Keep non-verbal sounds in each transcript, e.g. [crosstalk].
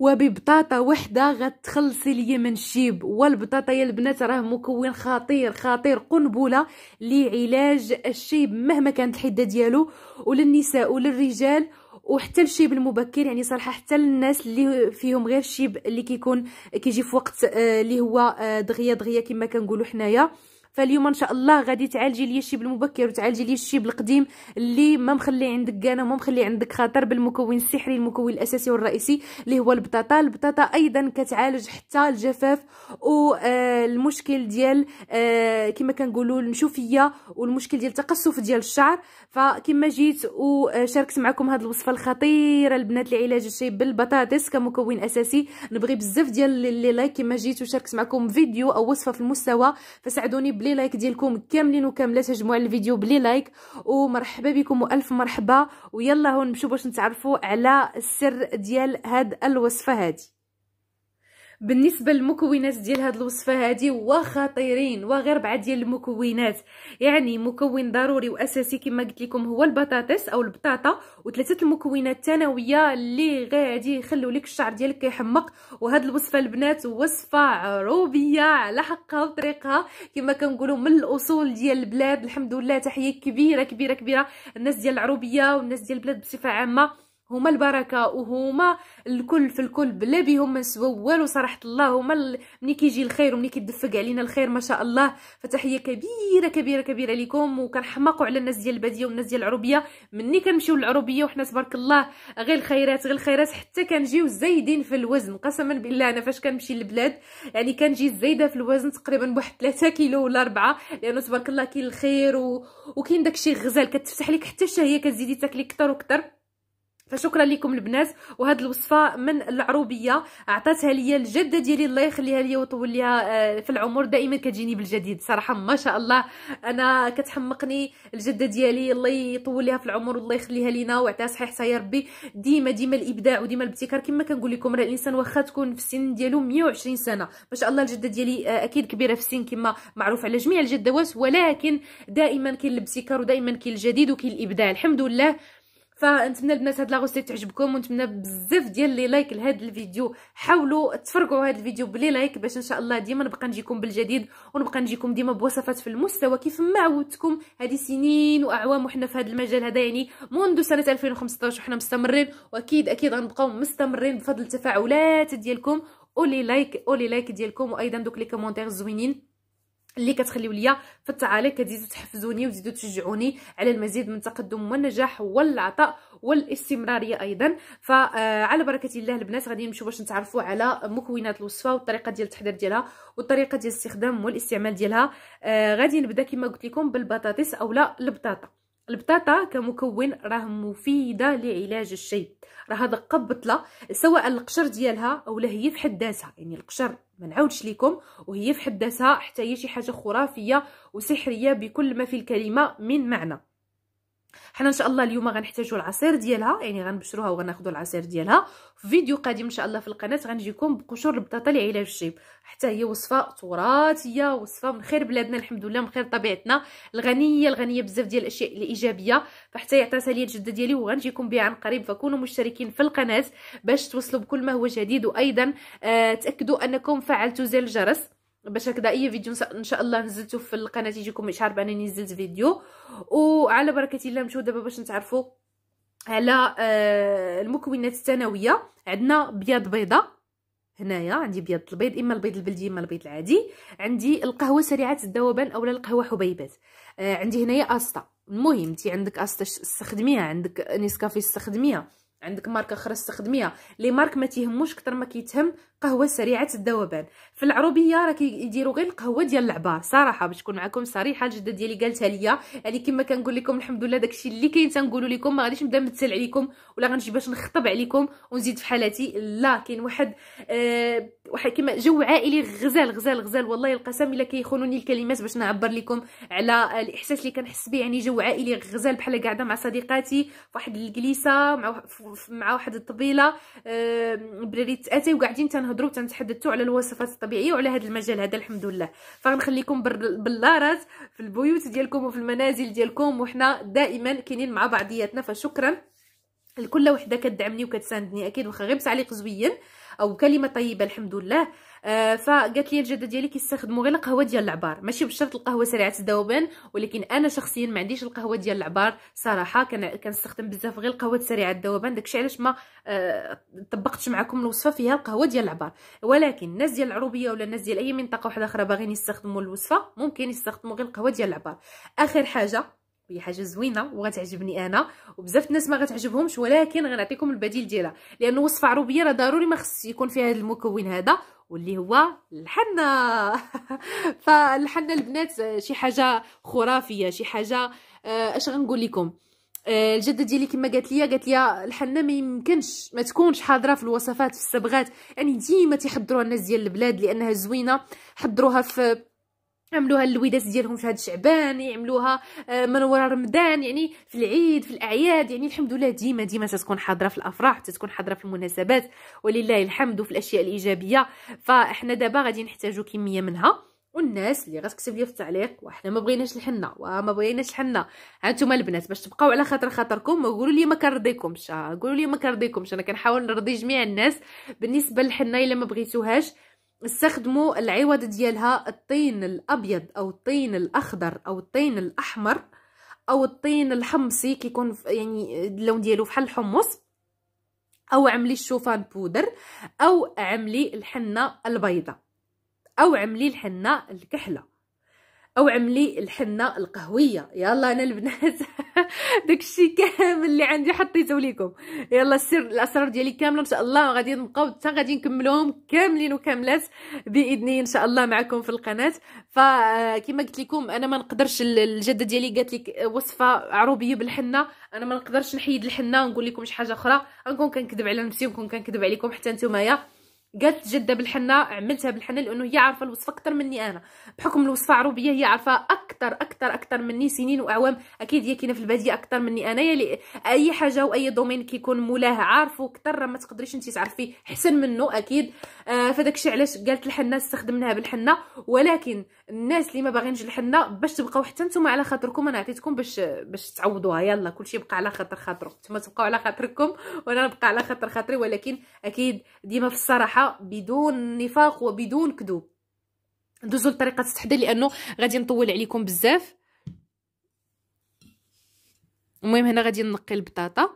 وببطاطا وحده غتخلصي ليا من الشيب والبطاطا يا البنات راه مكون خطير خطير قنبله لعلاج الشيب مهما كانت الحده ديالو وللنساء وللرجال وحتى الشيب المبكر يعني صراحه حتى للناس اللي فيهم غير الشيب اللي كيكون كيجي في وقت آه، اللي هو آه، دغيا دغيا كما كنقولوا حنايا فاليوم ان شاء الله غادي تعالجي ليا الشيب المبكر وتعالجي ليا الشيب القديم اللي ما مخلي عندك كان وما مخلي عندك خاطر بالمكون السحري المكون الاساسي والرئيسي اللي هو البطاطا البطاطا ايضا كتعالج حتى الجفاف آه، آه، والمشكل ديال كما كنقولوا النشوفيه والمشكل ديال التقصف ديال الشعر فكما جيت وشاركت آه، معكم هذه الوصفه الخطيره البنات لعلاج الشيب بالبطاطس كمكون اساسي نبغي بزاف ديال اللي لايك كما جيت وشاركت معكم فيديو او وصفه في المستوى فساعدوني بلي لايك ديالكم كاملين وكاملات يا جماعه الفيديو بلي لايك ومرحبا بكم والف مرحبا ويلا هون نمشيو باش نتعرفوا على السر ديال هاد الوصفه هادي بالنسبه للمكونات ديال هاد الوصفه هادي وخطيرين وغير بعض ديال المكونات يعني مكون ضروري واساسي كما قلت لكم هو البطاطس او البطاطا وثلاثه المكونات الثانويه اللي غادي يخلوا لك الشعر ديالك كيحمق وهاد الوصفه البنات وصفه عروبيه على حقها وطريقها كما كنقولوا من الاصول ديال البلاد الحمد لله تحيه كبيره كبيره كبيره الناس ديال العروبيه والناس ديال البلاد بصفه عامه هما البركه وهما الكل في الكل بلا بهم ما والو صراحه الله هما ملي كيجي الخير وملي كيدفق علينا الخير ما شاء الله فتحيه كبيره كبيره كبيره لكم وكنحماقوا على الناس ديال الباديه والناس ديال العروبيه ملي كنمشيو للعروبيه وحنا تبارك الله غير الخيرات غير الخيرات حتى كنجيو زايدين في الوزن قسما بالله انا فاش كنمشي للبلاد يعني كنجي زايده في الوزن تقريبا بواحد 3 كيلو ولا 4 لانه تبارك الله كاين الخير و... وكاين داكشي غزال كتفتح لك حتى الشهيه كتزيدي تاكلي اكثر واكثر فشكرا لكم البنات وهاد الوصفه من العروبيه عطاتها ليا الجده ديالي الله يخليها لي ويطول ليها آه، في العمر دائما كتجيني بالجديد صراحه ما شاء الله انا كتحمقني الجده ديالي الله يطول ليها في العمر والله يخليها لينا ويعطيها صحيحتها يا ربي ديما ديما الابداع وديما الابتكار كما كنقول لكم راه الانسان واخا تكون في السن ديالو 120 سنه ما شاء الله الجده ديالي آه، اكيد كبيره في السن كما معروف على جميع الجدوات ولكن دائما كاين الابتكار ودائما كاين الجديد وكاين الابداع الحمد لله فنتمنى البنات هاد لاغوستي تعجبكم ونتمنى بزاف ديال لي لايك لهاد الفيديو حاولوا تفرقعوا هاد الفيديو بلي لايك باش ان شاء الله ديما نبقى نجيكم بالجديد ونبقى نجيكم ديما بوصفات في المستوى كيف ما عودتكم هادي سنين واعوام وحنا في هاد المجال هذا يعني منذ سنه 2015 وحنا مستمرين واكيد اكيد غنبقاو مستمرين بفضل التفاعلات ديالكم ولي لايك ولي لايك ديالكم وايضا دوك لي كومونتير زوينين اللي كتخليو ليا في التعاليق كتزيدو تحفزوني وتزيدو تشجعوني على المزيد من التقدم والنجاح والعطاء والاستمراريه ايضا فعلى آه، بركه الله البنات غادي نمشيو باش نتعرفوا على مكونات الوصفه والطريقه ديال التحضير ديالها والطريقه ديال الاستخدام والاستعمال ديالها آه غادي نبدا كما قلت لكم بالبطاطس اولا البطاطا البطاطا كمكون راه مفيده لعلاج الشيب راه هذا قبطله سواء القشر ديالها اولا هي في حد ذاتها يعني القشر ما نعاودش لكم وهي في حد ذاتها حتى هي شي حاجه خرافيه وسحريه بكل ما في الكلمه من معنى حنا ان شاء الله اليوم غنحتاجوا العصير ديالها يعني غنبشروها وغناخذوا العصير ديالها في فيديو قادم ان شاء الله في القناه غنجيكم بقشور البطاطا لعلاج الشيب حتى هي وصفه تراثيه وصفه من خير بلادنا الحمد لله من خير طبيعتنا الغنيه الغنيه بزاف ديال الاشياء الايجابيه فحتى يعطيها لي الجده ديالي وغنجيكم بها عن قريب فكونوا مشتركين في القناه باش توصلوا بكل ما هو جديد وايضا آه تاكدوا انكم فعلتوا زر الجرس باش هكذا اي فيديو ان شاء الله نزلته في القناه يجيكم اشعار بانني نزلت فيديو وعلى بركه الله نمشيو دابا باش نتعرفوا على آه، المكونات الثانويه عندنا بياض بيضه هنايا عندي بياض البيض اما البيض البلدي اما البيض العادي عندي القهوه سريعه الذوبان اولا القهوه حبيبات آه، عندي هنايا استا المهم انت عندك استا استخدميها عندك نيسكافي استخدميها عندك ماركه اخرى استخدميها لي مارك ما تيهموش كتر ما كيتهم قهوه سريعه الذوبان في العروبيه راه كيديروا غير القهوه ديال العبار صراحه باش نكون معكم صريحه الجده ديالي قالتها ليا يعني كما كنقول لكم الحمد لله داكشي اللي كاين تنقولوا لكم ما غاديش نبدا نمثل عليكم ولا غنجي باش نخطب عليكم ونزيد في حالتي لا كاين واحد آه واحد كما جو عائلي غزال غزال غزال والله القسم الا كيخونوني الكلمات باش نعبر لكم على الاحساس اللي كنحس به يعني جو عائلي غزال بحال قاعده مع صديقاتي فواحد الكليسه مع مع واحد الطبيله آه بريت اتاي وقاعدين تنهضروا تنهضروا تنتحدثوا على الوصفات الطبيعيه وعلى هذا المجال هذا الحمد لله فغنخليكم باللارات في البيوت ديالكم وفي المنازل ديالكم وحنا دائما كاينين مع بعضياتنا فشكرا لكل وحده كدعمني وكتساندني اكيد واخا غير بتعليق زوين او كلمه طيبه الحمد لله آه، فقالت لي الجده ديالي كيستخدموا غير القهوه ديال العبار ماشي بشرط القهوه سريعه الذوبان ولكن انا شخصيا ما عنديش القهوه ديال العبار صراحه كنستخدم بزاف غير القهوه سريعه الذوبان داكشي علاش ما آه، طبقتش معكم الوصفه فيها القهوه ديال العبار ولكن الناس ديال العروبيه ولا الناس ديال اي منطقه واحده اخرى باغيين يستخدموا الوصفه ممكن يستخدموا غير القهوه ديال العبار اخر حاجه هي حاجه زوينه وغتعجبني انا وبزاف الناس ما غتعجبهمش ولكن غنعطيكم البديل ديالها لان وصفه عروبيه راه ضروري ما خص يكون فيها هذا المكون هذا واللي هو الحنة [laughs] فالحنة البنات آه، شي حاجة خرافية شي حاجة آه، اش غنقول لكم آه، الجده ديالي كما قالت لي قالت لي الحنه ما يمكنش ما تكونش حاضره في الوصفات في الصبغات يعني ديما تيحضروها الناس ديال البلاد لانها زوينه حضروها في يعملوها الودات ديالهم في هذا شعبان يعملوها آه، من وراء رمضان يعني في العيد في الاعياد يعني الحمد لله ديما ديما تتكون حاضره في الافراح تتكون حاضره في المناسبات ولله الحمد وفي الاشياء الايجابيه فاحنا دابا غادي نحتاجو كميه منها والناس اللي غتكتب لي في التعليق وحنا ما بغيناش الحنه وما بغيناش الحنه هانتوما البنات باش تبقاو على خاطر خاطركم قولوا لي ما كنرضيكمش قولوا لي ما كنرضيكمش انا كنحاول نرضي جميع الناس بالنسبه للحنه الا ما بغيتوهاش استخدموا العوض ديالها الطين الابيض او الطين الاخضر او الطين الاحمر او الطين الحمصي كيكون يعني اللون ديالو بحال الحمص او عملي الشوفان بودر او عملي الحنه البيضاء او عملي الحنه الكحله او عملي الحنه القهويه يلا انا البنات [laughs] داكشي كامل اللي عندي حطيته لكم يلا السر الاسرار ديالي كامله ان شاء الله غادي نبقاو حتى غادي نكملوهم كاملين وكاملات باذني ان شاء الله معكم في القناه فكما قلت لكم انا ما نقدرش الجده ديالي قالت لك وصفه عروبيه بالحنه انا ما نقدرش نحيد الحنه ونقول لكم شي حاجه اخرى غنكون كنكذب على نفسي ونكون كنكذب عليكم حتى نتوما قالت جده بالحنه عملتها بالحنه لانه هي عارفه الوصفه اكثر مني انا بحكم الوصفه عروبيه هي عارفه اكثر اكثر اكثر مني سنين واعوام اكيد هي كاينه في الباديه اكثر مني انايا اي حاجه واي دومين كيكون مولاه عارفه اكثر ما تقدريش انت تعرفي حسن منه اكيد آه فداك الشيء علاش قالت الحنه استخدمناها بالحنه ولكن الناس اللي ما باغينش الحنه باش تبقاو حتى نتوما على خاطركم انا عطيتكم باش باش تعوضوها يلا كلشي يبقى على خاطر خاطرو نتوما تبقاو على خاطركم وانا نبقى على خاطر خاطري ولكن اكيد ديما في الصراحه بدون نفاق وبدون كذوب ندوزو لطريقه التحضير لانه غادي نطول عليكم بزاف المهم هنا غادي نقي البطاطا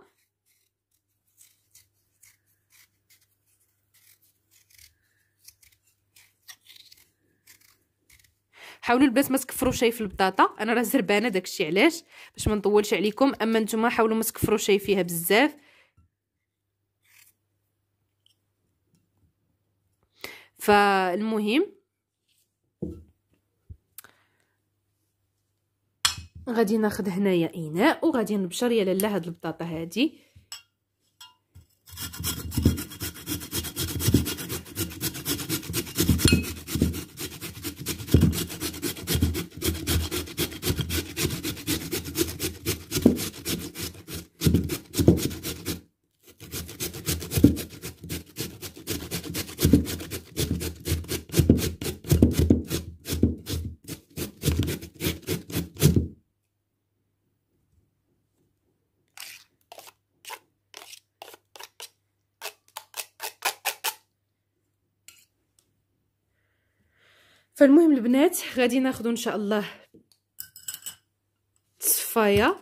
حاولوا البنات ما تكفروش شي في البطاطا انا راه زربانه داكشي علاش باش ما نطولش عليكم اما نتوما حاولوا ما تكفروش شي فيها بزاف فالمهم غادي ناخذ هنايا اناء وغادي نبشر يا لاله هاد البطاطا هادي فالمهم البنات غادي ناخذ ان شاء الله صفايه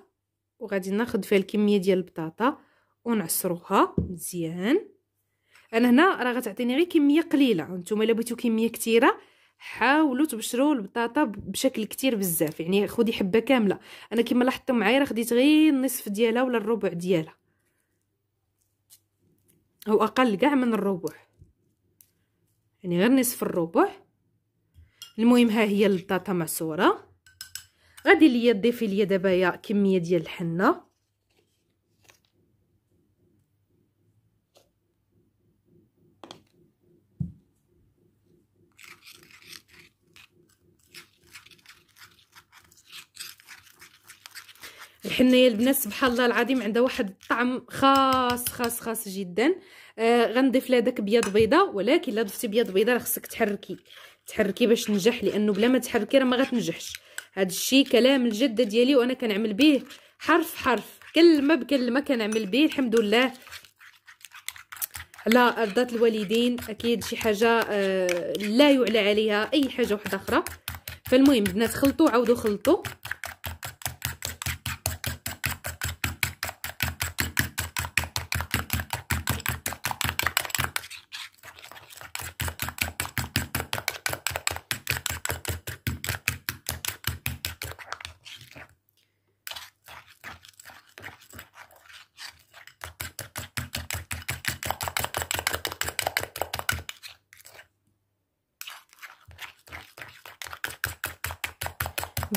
وغادي ناخذ فيها الكميه ديال البطاطا ونعصروها مزيان انا هنا راه غتعطيني غير كميه قليله نتوما الا بغيتو كميه كثيره حاولوا تبشروا البطاطا بشكل كثير بزاف يعني خدي حبه كامله انا كما لاحظتوا معايا راه خديت غير النصف ديالها ولا الربع ديالها او اقل كاع من الربع يعني غير نصف الربع المهم ها هي البطاطا معصوره غادي ليا تضيفي ليا يا كميه ديال الحنه الحنايه البنات سبحان الله العظيم عندها واحد الطعم خاص خاص خاص جدا آه غنضيف لها داك بياض بيضه ولكن الا ضفتي بياض بيضه راه خصك تحركي تحركي باش تنجح لانه بلا ما تحركي راه ما غتنجحش هذا الشيء كلام الجده ديالي وانا كنعمل به حرف حرف كلمه بكلمه كنعمل به الحمد لله على ارضات الوالدين اكيد شي حاجه آه لا يعلى عليها اي حاجه واحده اخرى فالمهم بنات خلطوا عاودوا خلطوا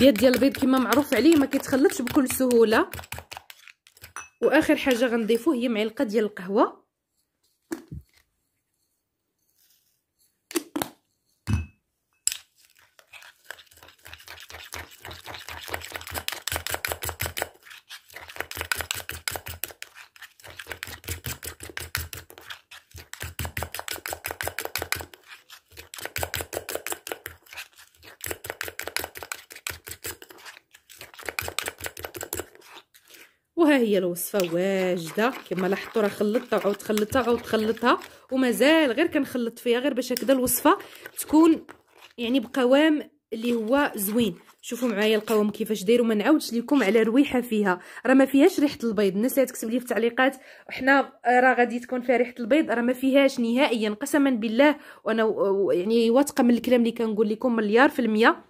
البيض ديال البيض كما معروف عليه ما كيتخلطش بكل سهوله واخر حاجه غنضيفو هي معلقه ديال القهوه وها هي الوصفه واجده كما لاحظتوا راه خلطتها وعاود خلطتها وعاود خلطتها ومازال غير كنخلط فيها غير باش هكذا الوصفه تكون يعني بقوام اللي هو زوين شوفوا معايا القوام كيفاش داير وما نعاودش لكم على رويحه فيها راه ما فيهاش ريحه البيض الناس اللي تكتب لي في التعليقات وحنا راه غادي تكون فيها ريحه البيض راه ما فيهاش نهائيا قسما بالله وانا يعني واثقه من الكلام اللي كنقول لكم مليار في المية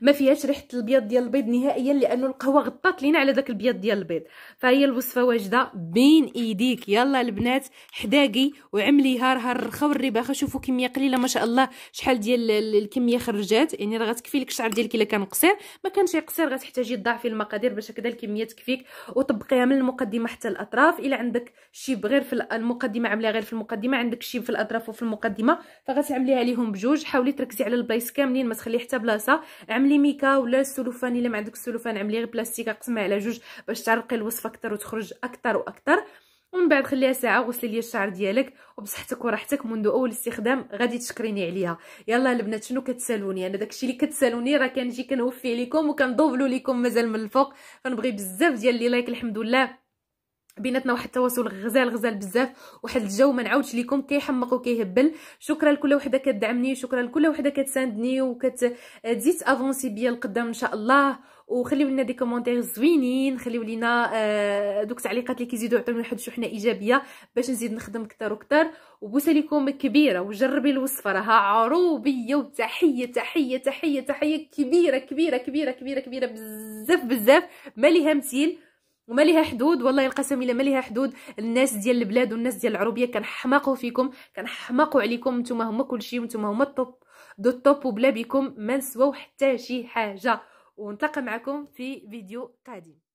ما فيهاش ريحه البيض ديال البيض نهائيا لانه القهوه غطات لينا على داك البيض ديال البيض فهي الوصفه واجده بين ايديك يلا البنات حداقي وعملي هار هار الرخا والرباخه شوفوا كميه قليله ما شاء الله شحال ديال الكميه خرجات يعني راه غتكفي لك الشعر ديالك الا كان قصير ما كانش قصير غتحتاجي تضاعفي المقادير باش هكذا الكميه تكفيك وطبقيها من المقدمه حتى الاطراف الا عندك شيب غير في المقدمه عمليها غير في المقدمه عندك شيب في الاطراف وفي المقدمه فغتعمليها ليهم بجوج حاولي تركزي على البلايص كاملين ما تخلي حتى بلاصه عملي ميكا ولا السلوفان الا ما عندك السلوفان عملي غير بلاستيك قسمها على جوج باش تعرقي الوصفه اكثر وتخرج اكثر واكثر ومن بعد خليها ساعه وغسلي لي الشعر ديالك وبصحتك وراحتك منذ اول استخدام غادي تشكريني عليها يلا البنات شنو كتسالوني انا داكشي اللي كتسالوني راه كنجي كنوفي لكم وكندوبلو لكم مازال من الفوق فنبغي بزاف ديال لي لايك الحمد لله بيناتنا واحد التواصل غزال غزال بزاف واحد الجو ما نعاودش ليكم كيحمق وكيهبل شكرا لكل وحده كتدعمني شكرا لكل وحده كتساندني وكتزيد افونسي بيا لقدام ان شاء الله وخليو لنا دي كومونتير زوينين خليو لينا آه، دوك التعليقات اللي كيزيدوا يعطيو لنا واحد الشحنه ايجابيه باش نزيد نخدم كتر وكتر وبوسه ليكم كبيره وجربي الوصفه راها عروبيه وتحيه تحيه تحيه تحيه كبيره كبيره كبيره كبيره كبيره بزاف بزاف ماليها مثيل وما ليها حدود والله القسم الا ما ليها حدود الناس ديال البلاد والناس ديال العربيه كنحماقوا فيكم كنحماقوا عليكم نتوما هما كلشي نتوما هما الطوب دو الطوب وبلا بكم ما نسواو حتى شي حاجه ونتلاقى معكم في فيديو قادم